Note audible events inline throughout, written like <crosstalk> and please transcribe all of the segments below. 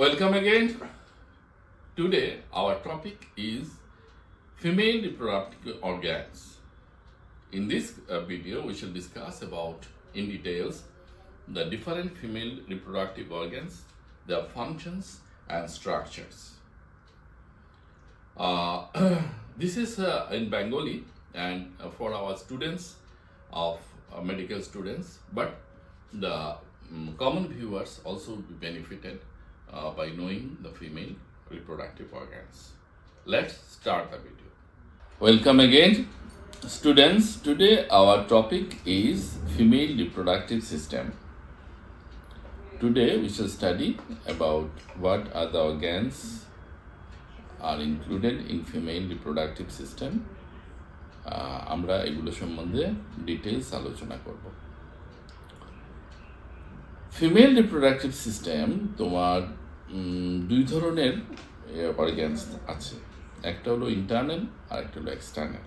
Welcome again. Today our topic is female reproductive organs. In this uh, video we shall discuss about in details the different female reproductive organs, their functions and structures. Uh, <clears throat> this is uh, in Bengali and uh, for our students of uh, medical students but the um, common viewers also be benefited uh, by knowing the female reproductive organs. Let's start the video. Welcome again students. Today our topic is female reproductive system. Today we shall study about what are the organs are included in female reproductive system. Uh, আমরা এগুলো সম্বন্ধে details আলোচনা করব female reproductive system তোমার দুই ধরনের organs আছে একটা হলো ইন্টারনাল আর একটা হলো এক্সটার্নাল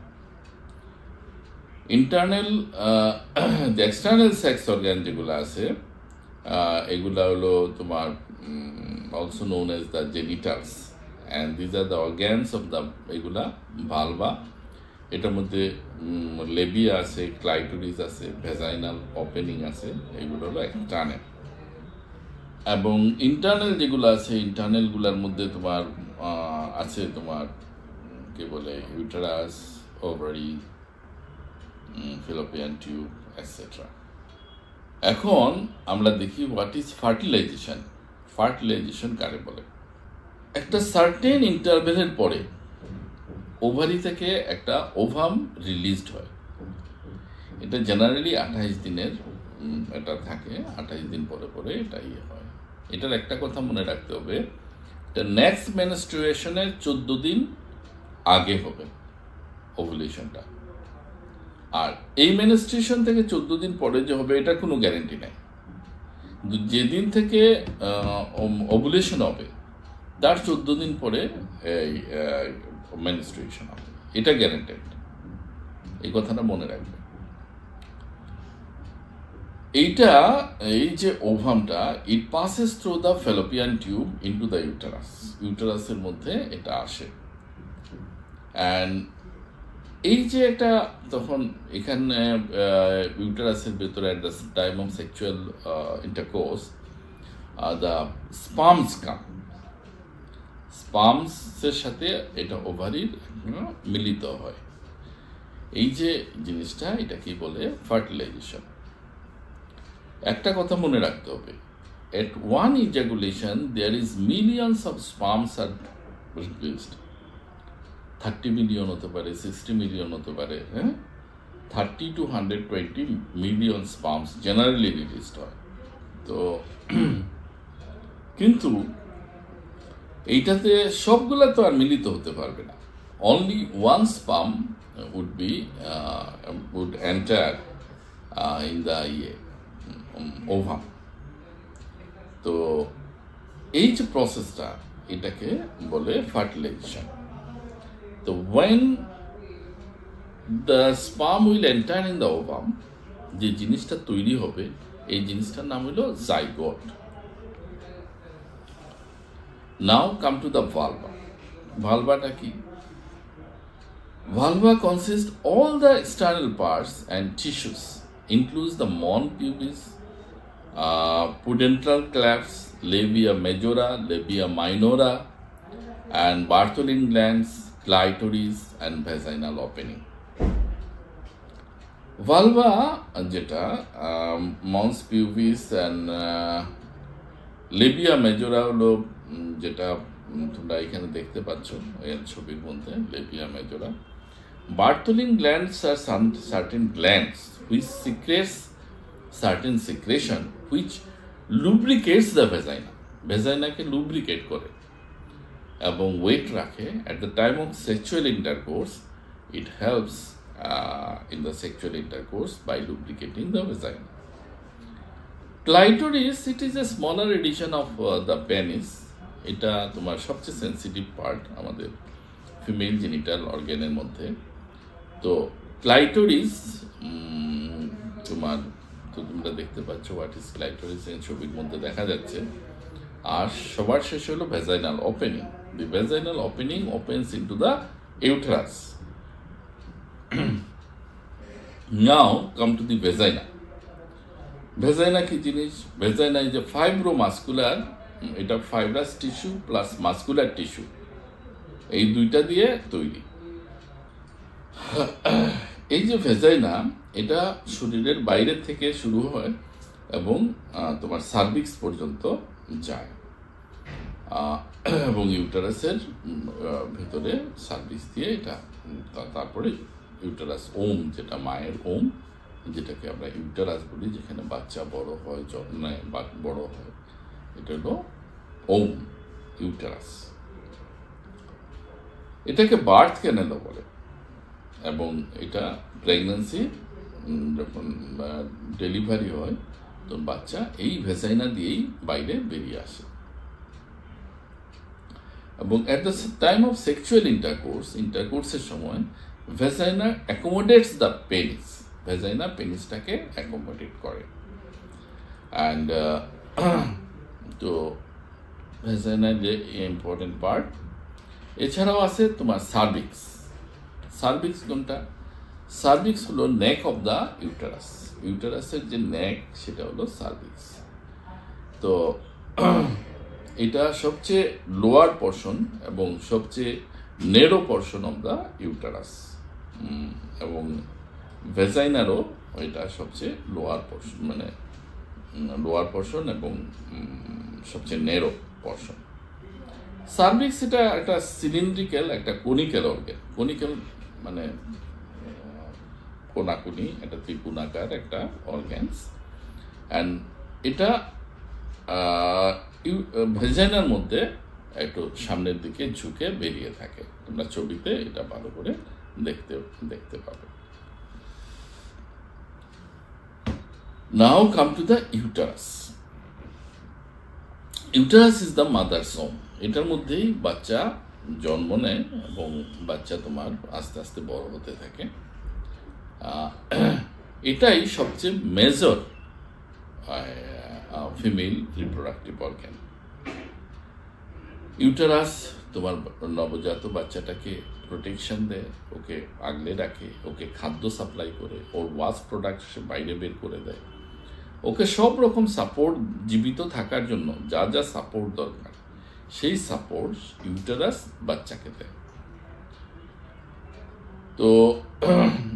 ইন্টারনাল যে এক্সটার্নাল সেক্স অর্গ্যান যেগুলো আছে এগুলা হলো তোমার also known as the genitals and these are the organs of the এগুলা ভালবা এটার মধ্যে লেবিয়া আছে ক্লাইটোরিস আছে ভেজাইনাল ওপেনিং আছে এগুলো হলো এক্সটার্নাল এবং ইন্টারনাল যেগুলো আছে ইন্টারনালগুলোর মধ্যে তোমার আছে তোমার কে বলে uterus ovary fallopian tube etcetera এখন আমরা দেখি হোয়াট ইজ ফার্টিলাইজেশন ফার্টিলাইজেশন কারে বলে একটা সার্টেন ইন্টারভেলের পরে ওভারি থেকে একটা ওভাম রিলিজড হয় এটা জেনারেলি আঠাইশ দিনের এটা থাকে আঠাইশ দিন পরে পরে এটা ইয়ে হয় এটার একটা কথা মনে রাখতে হবে এটা নেক্সট মেনস্ট্রুয়েশনের চোদ্দ দিন আগে হবে ওভুলেশনটা আর এই মেনস্ট্রুয়েশন থেকে চোদ্দ দিন পরে যে হবে এটা কোনো গ্যারেন্টি নাই যেদিন থেকে ওভুলেশন হবে তার চোদ্দ দিন পরে এই মেনস্ট্রুয়েশন হবে এটা গ্যারেন্টেড এই কথাটা মনে রাখবে এইটা এই যে ওভামটা it passes through the fallopian tube to the uterus ইউটারাসের মধ্যে এটা আসে অ্যান্ড এই যে একটা তখন এখানে ইউটারাসের ভেতরে at the time of sexual intercourse the sperms come স্পামসের সাথে এটা ওভারির মিলিত হয় এই যে জিনিসটা এটাকে বলে ফার্টিলাইজেশন একটা কথা মনে রাখতে হবে at one ejaculation there is millions of sperms আর released থার্টি মিলিয়ন হতে পারে সিক্সটি মিলিয়ন হতে পারে হ্যাঁ thirty two hundred twenty million sperms generally released হয় তো কিন্তু এইটাতে সবগুলা তো আর মিলিত হতে পারবে না only one sperm would be would enter in the ইয়ে ওভার তো এই যে প্রসেসটা এটাকে বলে ফার্টিলাইজেশন তো when the sperm will enter in the ovum যে জিনিসটা তৈরি হবে এই জিনিসটার নাম হলো zygote now come to the vulva ভালভাটা কি vulva consist all the external parts and tissues includes the mons pubis Uh, pudental clefts, labia majora, labia minora, and Bartholin glands, clitoris, and vaginal opening. Vulva um, uh, যেটা মাউন্স পিউভিস and Libya মেজোরা হলো যেটা তোমরা এখানে দেখতে পাচ্ছ এর ছবির মধ্যে লেপিয়া মেজোরা বার্থলিন গ্ল্যান্ডস আর certain glands which secrets certain secretion which lubricates the vagina ভেজাইনাকে লুব্রিকেট করে এবং ওয়েট রাখে at the time of sexual intercourse it helps in the sexual intercourse by lubricating the vagina clitoris it is a smaller edition of the penis এটা তোমার সবচেয়ে sensitive part আমাদের female genital অর্গ্যানের মধ্যে তো ক্লাইটোরিস তোমার তো তোমরা দেখতে পাচ্ছ হোয়াট ইজ ক্লাইটোরিস এই ছবির মধ্যে দেখা যাচ্ছে আর সবার শেষে হলো vaginal opening the vaginal opening opens into the uterus now come to the vagina vagina কি জিনিস ভেজাইনা যে ফাইব্রো মাস্কুলার এটা fibrous tissue plus muscular tissue এই দুইটা দিয়ে তৈরি <clears throat> এই যে ভেজাইনা এটা শরীরের বাইরে থেকে শুরু হয় এবং তোমার সার্ভিক্স পর্যন্ত যায় এবং ইউটারাসের ভেতরে সার্ভিস দিয়ে এটা তারপরে ইউটারাস ওম যেটা মায়ের ওম যেটাকে আমরা ইউটারাস বলি যেখানে বাচ্চা বড় হয় যত্ন মানে বড় হয় এটা হলো ওম ইউটারাস এটাকে বার্থ ক্যানেলও বলে এবং এটা প্রেগনেন্সি যখন ডেলিভারি হয় তো বাচ্চা এই ভেসাইনা দিয়েই বাইরে বেরিয়ে আসে এবং at the time of sexual intercourse ইন্টারকোর্সের সময় vagina accommodates the penis vagina পেনিসটাকে অ্যাকোমোডেট করে অ্যান্ড uh, <clears throat> তো ভেজাইনা যে ইম্পর্টেন্ট পার্ট এছাড়াও আছে তোমার সার্ভিক্স সার্ভিক্স কোনটা সার্ভিক্স হলো নেক অফ দ্য ইউটারাস ইউটারাসের যে নেক সেটা হলো সার্ভিক্স তো <clears throat> এটা সবচেয়ে লোয়ার পর্শন এবং সবচেয়ে narrow portion of the uterus এবং ভেজাইনারও এটা সবচেয়ে লোয়ার পর্শন মানে লোয়ার পর্শন এবং সবচেয়ে নেরো পর্শন সার্ভিক্স এটা একটা সিলিন্ড্রিক্যাল একটা কনিক্যাল অর্গ্যান কনিক্যাল মানে কোনাকুনি একটা ত্রিপুণাকার একটা অর্গ্যানস অ্যান্ড এটা ভেজাইনার মধ্যে একটু সামনের দিকে ঝুঁকে বেরিয়ে থাকে তোমরা ছবিতে এটা ভালো করে দেখতে দেখতে পাবে now come to the uterus uterus is the mother সোম এটার মধ্যেই বাচ্চা জন্ম নেয় এবং বাচ্চা তোমার আস্তে আস্তে বড় হতে থাকে <clears throat> এটাই সবচেয়ে major female reproductive organ uterus তোমার নবজাত বাচ্চাটাকে প্রোটেকশন দেয় ওকে আগলে রাখে ওকে খাদ্য সাপ্লাই করে ওর ওয়াশ প্রোডাক্ট সে বাইরে বের করে দেয় ওকে সব রকম সাপোর্ট জীবিত থাকার জন্য যা যা সাপোর্ট দরকার সেই সাপোর্ট ইউটারাস বাচ্চাকে দেয় তো <clears throat>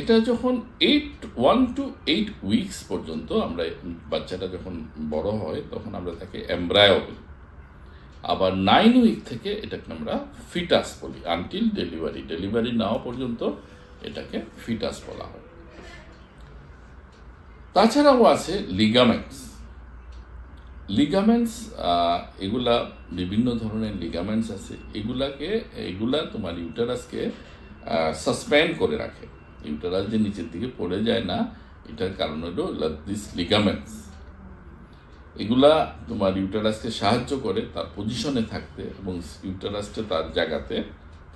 এটা যখন eight one to eight weeks পর্যন্ত আমরা বাচ্চাটা যখন বড় হয় তখন আমরা তাকে অ্যাম্ব্রায়ো বলি আবার নাইন উইক থেকে এটাকে আমরা ফিটাস বলি আনটিল ডেলিভারি ডেলিভারি নেওয়া পর্যন্ত এটাকে ফিটাস বলা হয় তাছাড়াও আছে লিগামেন্টস লিগামেন্টস এগুলা বিভিন্ন ধরনের লিগামেন্টস আছে এগুলাকে এগুলা তোমার ইউটারাসকে সাসপেন্ড করে রাখে ইউটেরাস যে নিচের দিকে পড়ে যায় না এটার কারণ হলো দিস লিগামেন্টস এগুলা তোমার ইউটেরাসকে সাহায্য করে তার পজিশনে থাকতে এবং ইউটেরাসটা তার জায়গাতে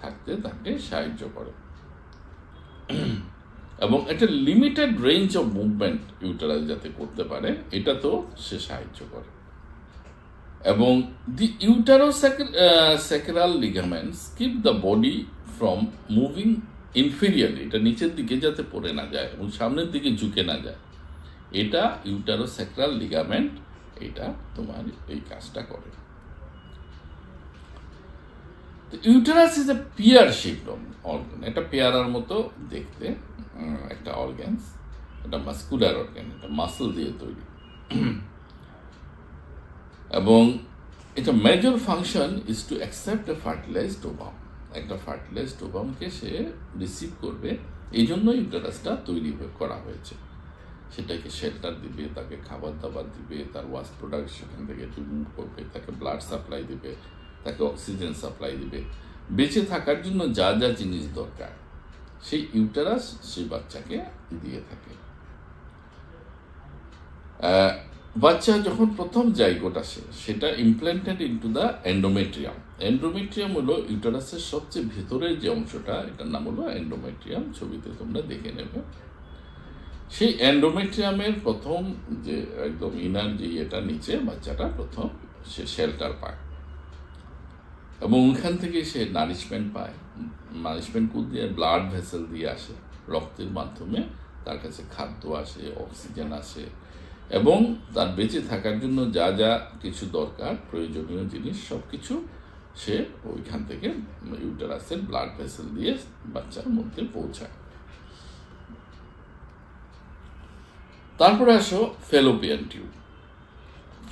থাকতে তাকে সাহায্য করে এবং একটা limited range of movement uterus যাতে করতে পারে এটা তো সে সাহায্য করে এবং the utero sacral ligaments keep the body from moving inferiorly এটা নিচের দিকে যাতে পড়ে না যায় এবং সামনের দিকে ঝুঁকে না যায় এটা ইউটারো স্যাক্রাল লিগামেন্ট এটা তোমার এই কাজটা করে uterus is a pear shaped organ এটা পেয়ারার মতো দেখতে একটা অর্গ্যানস একটা মাস্কুলার অর্গ্যান এটা মাসল দিয়ে তৈরি এবং এটা major function is to accept a fertilized ovum একটা ফার্টিলাইজড ওবামকে সে রিসিভ করবে এই জন্য ইউটেরাসটা তৈরি করা হয়েছে সেটাকে শেল্টার দিবে তাকে খাবার দাবার দিবে তার ওয়াস প্রোডাক্ট সেখান থেকে ট্রিটমেন্ট করবে তাকে ব্লাড সাপ্লাই দিবে তাকে অক্সিজেন সাপ্লাই দিবে বেঁচে থাকার জন্য যা যা জিনিস দরকার সেই ইউটেরাস সেই বাচ্চাকে দিয়ে থাকে বাচ্চা যখন প্রথম জায়গোট আসে সেটা implanted into the endometrium endometrium হলো ইউটারাসের সবচেয়ে ভেতরের যে অংশটা এটার নাম হলো অ্যান্ডোমেট্রিয়াম ছবিতে তোমরা দেখে নেবে সেই অ্যান্ড্রোমেট্রিয়ামের প্রথম যে একদম ইনার যে এটা নিচে বাচ্চাটা প্রথম সে শেল্টার পায় এবং ওখান থেকে সে নারিশমেন্ট পায় নারিশমেন্ট কুদ দিয়ে ব্লাড ভেসেল দিয়ে আসে রক্তের মাধ্যমে তার কাছে খাদ্য আসে অক্সিজেন আসে এবং তার বেঁচে থাকার জন্য যা যা কিছু দরকার প্রয়োজনীয় জিনিস সব কিছু সে ওইখান থেকে ইউটারাসের ব্লাড ভেসেল দিয়ে বাচ্চার মধ্যে পৌঁছায় তারপরে আসো ফেলোপিয়ান টিউব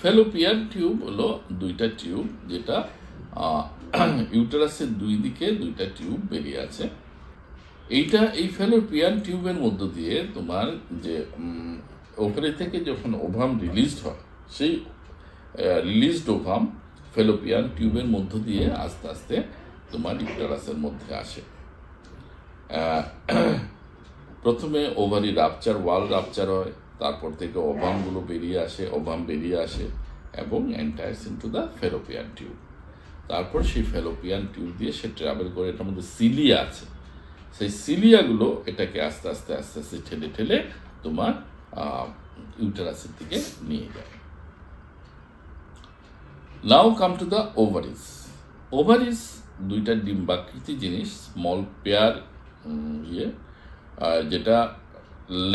ফেলোপিয়ান টিউব হলো দুইটা টিউব যেটা ইউটারাসের দুই দিকে দুইটা টিউব বেরিয়ে আছে এইটা এই ফেলোপিয়ান টিউবের মধ্য দিয়ে তোমার যে ওপরে থেকে যখন ওভাম রিলিজড হয় সেই রিলিজড ওভাম ফেলোপিয়ান টিউবের মধ্য দিয়ে আস্তে আস্তে তোমার ইউটারাসের মধ্যে আসে প্রথমে ওভারি রাপচার ওয়াল রাপচার হয় তারপর থেকে ওভামগুলো বেরিয়ে আসে ওভাম বেরিয়ে আসে এবং into the fallopian tube তারপর সেই ফেলোপিয়ান টিউব দিয়ে সে ট্রাভেল করে এটার মধ্যে সিলিয়া আছে সেই সিলিয়াগুলো এটাকে আস্তে আস্তে আস্তে আস্তে ঠেলে ঠেলে তোমার ইউটারাসের দিকে নিয়ে যায় now come to the ovaries ovaries দুইটা ডিম্বাকৃতি জিনিস স্মল পেয়ার ইয়ে যেটা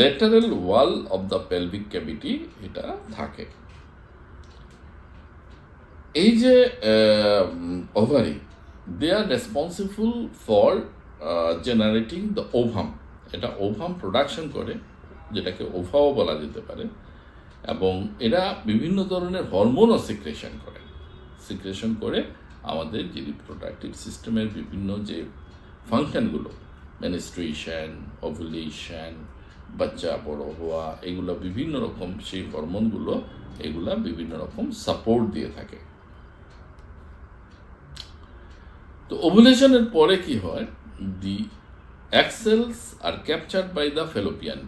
lateral wall of the pelvic cavity এটা থাকে এই যে ovary they are responsible for generating the ovum এটা ওভাম প্রোডাকশন করে যেটাকে ওভাও বলা যেতে পারে এবং এরা বিভিন্ন ধরনের হরমোনও সিক্রেশন করে সিক্রেশন করে আমাদের যে রিপ্রোডাক্টিভ সিস্টেমের বিভিন্ন যে ফাংশনগুলো মেনিস্ট্রেশন ওভুলেশন বাচ্চা বড় হওয়া এগুলো বিভিন্ন রকম সেই হরমোনগুলো এগুলো বিভিন্ন রকম সাপোর্ট দিয়ে থাকে তো ওভুলেশনের পরে কি হয় the axles are capture by the fallopian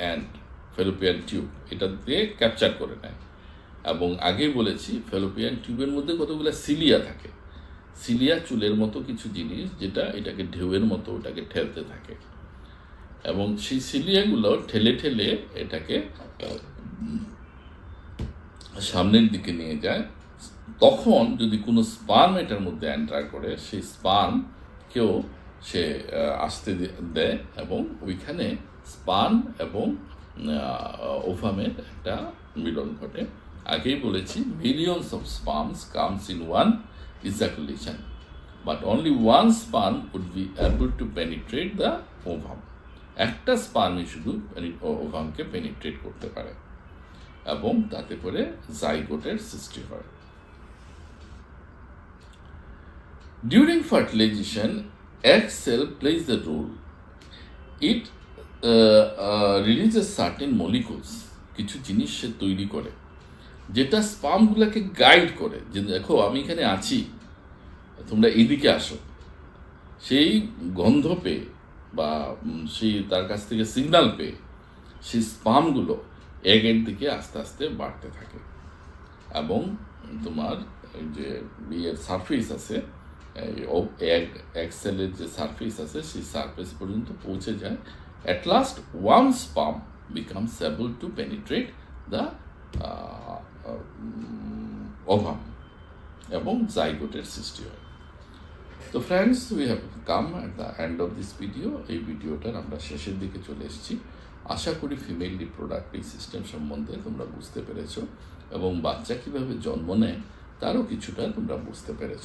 and fallopian tube এটা দিয়ে ক্যাপচার করে নেয় এবং আগেই বলেছি ফেলোপিয়ান টিউবের মধ্যে কতগুলো সিলিয়া থাকে সিলিয়া চুলের মতো কিছু জিনিস যেটা এটাকে ঢেউয়ের মতো ওটাকে ঠেলতে থাকে এবং সেই সিলিয়াগুলো ঠেলে ঠেলে এটাকে সামনের দিকে নিয়ে যায় তখন যদি কোনো স্পার্ম এটার মধ্যে এন্টার করে সেই স্পার্মকেও সে আসতে দেয় এবং ওইখানে স্পার্ম এবং ওফামের একটা মিলন ঘটে আগেই বলেছি millions of sperms comes in one ejaculation but only one sperm would be able to penetrate the ovum একটা স্পার্মই শুধু ওভামকে পেনিট্রেট করতে পারে এবং তাতে করে জাইগোটের সৃষ্টি হয় ডিউরিং ফার্টিলাইজেশন এক cell plays the role it release a certain molecules কিছু জিনিস সে তৈরি করে যেটা স্পামগুলোকে গাইড করে যে দেখো আমি এখানে আছি তোমরা এদিকে আসো সেই গন্ধ পেয়ে বা সেই তার কাছ থেকে সিগনাল পেয়ে সেই স্পামগুলো এগের দিকে আস্তে আস্তে বাড়তে থাকে এবং তোমার যে ইয়ের সারফেস আছে এক এক্সেলের যে সারফেস আছে সেই সারফেস পর্যন্ত পৌঁছে যায় at last one sperm becomes able to penetrate the ovum এবং জাইগোটের সৃষ্টি হয় তো friends we have come at the end of this video এই ভিডিওটার আমরা শেষের দিকে চলে এসেছি আশা করি ফিমেল রিপ্রোডাক্টিভ সিস্টেম সম্বন্ধে তোমরা বুঝতে পেরেছ এবং বাচ্চা কীভাবে জন্ম নেয় তারও কিছুটা তোমরা বুঝতে পেরেছ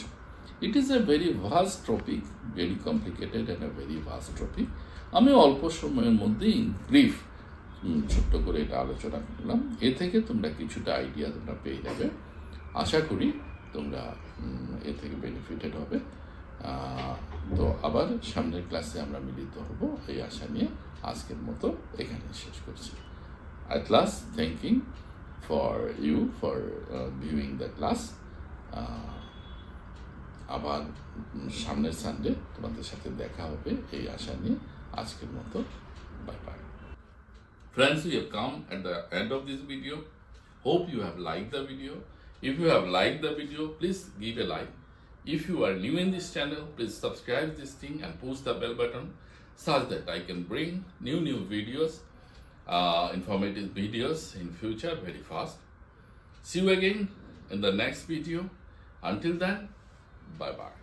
it is a very vast topic very complicated and a very vast topic আমি অল্প সময়ের মধ্যেই ব্রিফ ছোট্ট করে এটা আলোচনা করলাম এ থেকে তোমরা কিছুটা আইডিয়া তোমরা পেয়ে যাবে আশা করি তোমরা এ থেকে বেনিফিটেড হবে তো আবার সামনের ক্লাসে আমরা মিলিত হব এই আশা নিয়ে আজকের মতো এখানে শেষ করছি at last thanking for you for uh, viewing the class আবার সামনের সানডে তোমাদের সাথে দেখা হবে এই আশা নিয়ে আজকের মতো bye bye Friends, we have come at the end of this video. Hope you have liked the video. If you have liked the video, please give a like. If you are new in this channel, please subscribe this thing and push the bell button such that I can bring new new videos, uh, informative videos in future very fast. See you again in the next video. Until then, bye-bye.